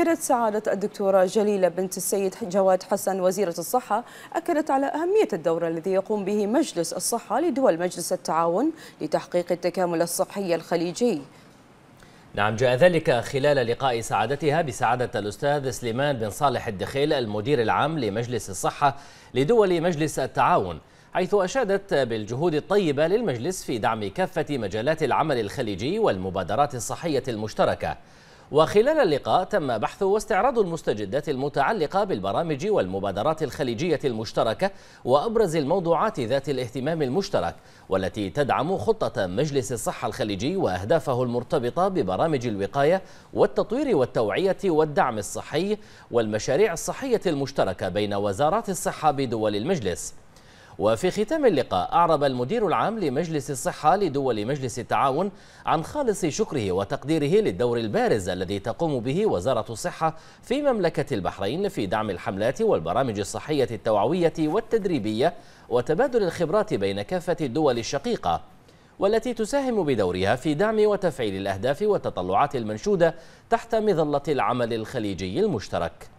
أكدت سعادة الدكتورة جليلة بنت السيد جواد حسن وزيرة الصحة أكدت على أهمية الدور الذي يقوم به مجلس الصحة لدول مجلس التعاون لتحقيق التكامل الصحي الخليجي نعم جاء ذلك خلال لقاء سعادتها بسعادة الأستاذ سليمان بن صالح الدخيل المدير العام لمجلس الصحة لدول مجلس التعاون حيث أشادت بالجهود الطيبة للمجلس في دعم كافة مجالات العمل الخليجي والمبادرات الصحية المشتركة وخلال اللقاء تم بحث واستعراض المستجدات المتعلقة بالبرامج والمبادرات الخليجية المشتركة وأبرز الموضوعات ذات الاهتمام المشترك والتي تدعم خطة مجلس الصحة الخليجي وأهدافه المرتبطة ببرامج الوقاية والتطوير والتوعية والدعم الصحي والمشاريع الصحية المشتركة بين وزارات الصحة بدول المجلس وفي ختام اللقاء أعرب المدير العام لمجلس الصحة لدول مجلس التعاون عن خالص شكره وتقديره للدور البارز الذي تقوم به وزارة الصحة في مملكة البحرين في دعم الحملات والبرامج الصحية التوعوية والتدريبية وتبادل الخبرات بين كافة الدول الشقيقة والتي تساهم بدورها في دعم وتفعيل الأهداف والتطلعات المنشودة تحت مظلة العمل الخليجي المشترك